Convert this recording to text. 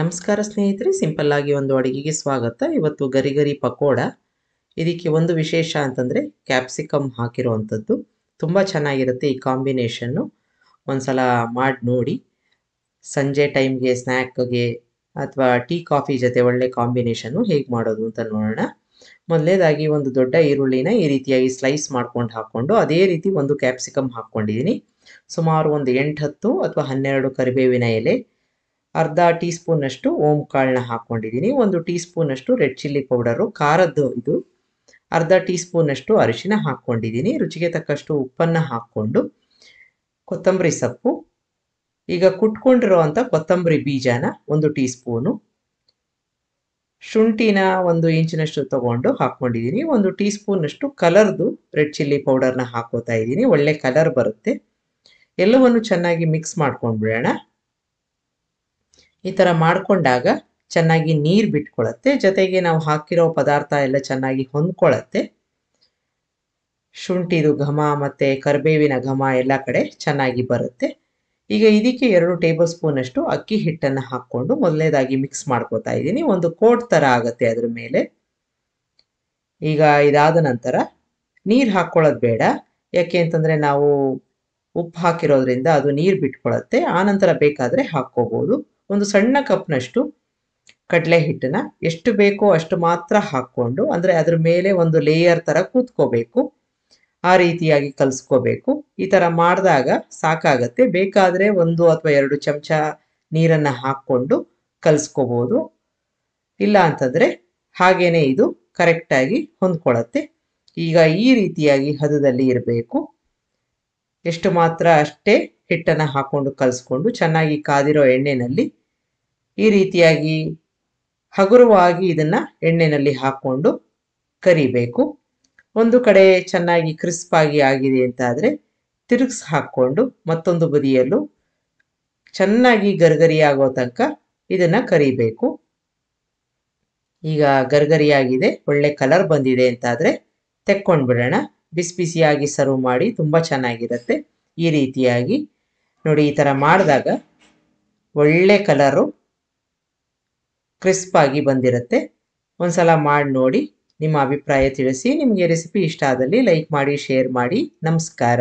ನಮಸ್ಕಾರ ಸ್ನೇಹಿತರೆ ಸಿಂಪಲ್ ಆಗಿ ಒಂದು ಅಡುಗೆಗೆ ಸ್ವಾಗತ ಇವತ್ತು ಗರಿ ಗರಿ ಪಕೋಡ ಇದಕ್ಕೆ ಒಂದು ವಿಶೇಷ ಅಂತಂದರೆ ಕ್ಯಾಪ್ಸಿಕಮ್ ಹಾಕಿರುವಂಥದ್ದು ತುಂಬ ಚೆನ್ನಾಗಿರುತ್ತೆ ಈ ಕಾಂಬಿನೇಷನ್ನು ಒಂದ್ಸಲ ಮಾಡಿ ನೋಡಿ ಸಂಜೆ ಟೈಮ್ಗೆ ಸ್ನ್ಯಾಕ್ಗೆ ಅಥವಾ ಟೀ ಕಾಫಿ ಜೊತೆ ಒಳ್ಳೆ ಕಾಂಬಿನೇಷನ್ನು ಹೇಗೆ ಮಾಡೋದು ಅಂತ ನೋಡೋಣ ಮೊದಲೇದಾಗಿ ಒಂದು ದೊಡ್ಡ ಈರುಳ್ಳಿನ ಈ ರೀತಿಯಾಗಿ ಸ್ಲೈಸ್ ಮಾಡ್ಕೊಂಡು ಹಾಕ್ಕೊಂಡು ಅದೇ ರೀತಿ ಒಂದು ಕ್ಯಾಪ್ಸಿಕಮ್ ಹಾಕ್ಕೊಂಡಿದ್ದೀನಿ ಸುಮಾರು ಒಂದು ಎಂಟು ಹತ್ತು ಅಥವಾ ಹನ್ನೆರಡು ಕರಿಬೇವಿನ ಎಲೆ ಅರ್ಧ ಟೀ ಸ್ಪೂನಷ್ಟು ಓಂ ಕಾಳನ್ನ ಹಾಕ್ಕೊಂಡಿದ್ದೀನಿ ಒಂದು ಟೀ ಸ್ಪೂನಷ್ಟು ರೆಡ್ ಚಿಲ್ಲಿ ಪೌಡರು ಖಾರದ್ದು ಇದು ಅರ್ಧ ಟೀ ಸ್ಪೂನಷ್ಟು ಅರಿಶಿನ ಹಾಕ್ಕೊಂಡಿದ್ದೀನಿ ರುಚಿಗೆ ತಕ್ಕಷ್ಟು ಉಪ್ಪನ್ನು ಹಾಕ್ಕೊಂಡು ಕೊತ್ತಂಬರಿ ಸೊಪ್ಪು ಈಗ ಕುಟ್ಕೊಂಡಿರೋ ಕೊತ್ತಂಬರಿ ಬೀಜನ ಒಂದು ಟೀ ಸ್ಪೂನು ಶುಂಠಿನ ಒಂದು ಇಂಚಿನಷ್ಟು ತಗೊಂಡು ಹಾಕ್ಕೊಂಡಿದ್ದೀನಿ ಒಂದು ಟೀ ಸ್ಪೂನಷ್ಟು ಕಲರ್ದು ರೆಡ್ ಚಿಲ್ಲಿ ಪೌಡರ್ನ ಹಾಕೋತಾ ಇದ್ದೀನಿ ಒಳ್ಳೆ ಕಲರ್ ಬರುತ್ತೆ ಎಲ್ಲವನ್ನು ಚೆನ್ನಾಗಿ ಮಿಕ್ಸ್ ಮಾಡ್ಕೊಂಡ್ಬಿಡೋಣ ಈ ಥರ ಮಾಡಿಕೊಂಡಾಗ ಚೆನ್ನಾಗಿ ನೀರು ಬಿಟ್ಕೊಳತ್ತೆ ಜೊತೆಗೆ ನಾವು ಹಾಕಿರೋ ಪದಾರ್ಥ ಎಲ್ಲ ಚೆನ್ನಾಗಿ ಹೊಂದ್ಕೊಳತ್ತೆ ಶುಂಠಿದು ಘಮ ಮತ್ತು ಕರಿಬೇವಿನ ಘಮ ಎಲ್ಲ ಕಡೆ ಚೆನ್ನಾಗಿ ಬರುತ್ತೆ ಈಗ ಇದಕ್ಕೆ ಎರಡು ಟೇಬಲ್ ಸ್ಪೂನಷ್ಟು ಅಕ್ಕಿ ಹಿಟ್ಟನ್ನು ಹಾಕ್ಕೊಂಡು ಮೊದಲನೇದಾಗಿ ಮಿಕ್ಸ್ ಮಾಡ್ಕೋತಾ ಇದ್ದೀನಿ ಒಂದು ಕೋಟ್ ಥರ ಆಗುತ್ತೆ ಅದ್ರ ಮೇಲೆ ಈಗ ಇದಾದ ನಂತರ ನೀರು ಹಾಕ್ಕೊಳ್ಳೋದು ಬೇಡ ಯಾಕೆ ಅಂತಂದರೆ ನಾವು ಉಪ್ಪು ಹಾಕಿರೋದ್ರಿಂದ ಅದು ನೀರು ಆ ಆನಂತರ ಬೇಕಾದರೆ ಹಾಕ್ಕೋಬೋದು ಒಂದು ಸಣ್ಣ ಕಪ್ನಷ್ಟು ಕಡಲೆ ಹಿಟ್ಟನ್ನ ಎಷ್ಟು ಬೇಕೋ ಅಷ್ಟು ಮಾತ್ರ ಹಾಕ್ಕೊಂಡು ಅಂದರೆ ಅದ್ರ ಮೇಲೆ ಒಂದು ಲೇಯರ್ ಥರ ಕೂತ್ಕೋಬೇಕು ಆ ರೀತಿಯಾಗಿ ಕಲಿಸ್ಕೋಬೇಕು ಈ ಥರ ಮಾಡಿದಾಗ ಸಾಕಾಗತ್ತೆ ಬೇಕಾದರೆ ಒಂದು ಅಥವಾ ಎರಡು ಚಮಚ ನೀರನ್ನು ಹಾಕ್ಕೊಂಡು ಕಲಿಸ್ಕೋಬೋದು ಇಲ್ಲ ಅಂತಂದರೆ ಹಾಗೇ ಇದು ಕರೆಕ್ಟಾಗಿ ಹೊಂದ್ಕೊಳತ್ತೆ ಈಗ ಈ ರೀತಿಯಾಗಿ ಹದದಲ್ಲಿ ಇರಬೇಕು ಎಷ್ಟು ಮಾತ್ರ ಅಷ್ಟೇ ಹಿಟ್ಟನ್ನು ಹಾಕ್ಕೊಂಡು ಕಲಿಸ್ಕೊಂಡು ಚೆನ್ನಾಗಿ ಕಾದಿರೋ ಎಣ್ಣೆನಲ್ಲಿ ಈ ರೀತಿಯಾಗಿ ಹಗುರವಾಗಿ ಇದನ್ನ ಎಣ್ಣೆನಲ್ಲಿ ಹಾಕೊಂಡು ಕರಿಬೇಕು ಒಂದು ಕಡೆ ಚೆನ್ನಾಗಿ ಕ್ರಿಸ್ಪಾಗಿ ಆಗಿ ಆಗಿದೆ ಅಂತ ಆದ್ರೆ ತಿರುಗಿಸಿ ಹಾಕ್ಕೊಂಡು ಮತ್ತೊಂದು ಬದಿಯಲ್ಲೂ ಚೆನ್ನಾಗಿ ಗರ್ಗರಿಯಾಗೋ ತನಕ ಇದನ್ನು ಕರಿಬೇಕು ಈಗ ಗರ್ಗರಿಯಾಗಿದೆ ಒಳ್ಳೆ ಕಲರ್ ಬಂದಿದೆ ಅಂತಾದರೆ ತೆಕ್ಕೊಂಡು ಬಿಡೋಣ ಬಿಸಿ ಬಿಸಿಯಾಗಿ ಸರ್ವ್ ಮಾಡಿ ತುಂಬ ಚೆನ್ನಾಗಿರುತ್ತೆ ಈ ರೀತಿಯಾಗಿ ನೋಡಿ ಈ ಥರ ಮಾಡಿದಾಗ ಒಳ್ಳೆ ಕಲರು ಕ್ರಿಸ್ಪ್ ಆಗಿ ಬಂದಿರುತ್ತೆ ಒಂದ್ಸಲ ಮಾಡಿ ನೋಡಿ ನಿಮ್ಮ ಅಭಿಪ್ರಾಯ ತಿಳಿಸಿ ನಿಮಗೆ ರೆಸಿಪಿ ಇಷ್ಟ ಆದಲ್ಲಿ ಲೈಕ್ ಮಾಡಿ ಶೇರ್ ಮಾಡಿ ನಮಸ್ಕಾರ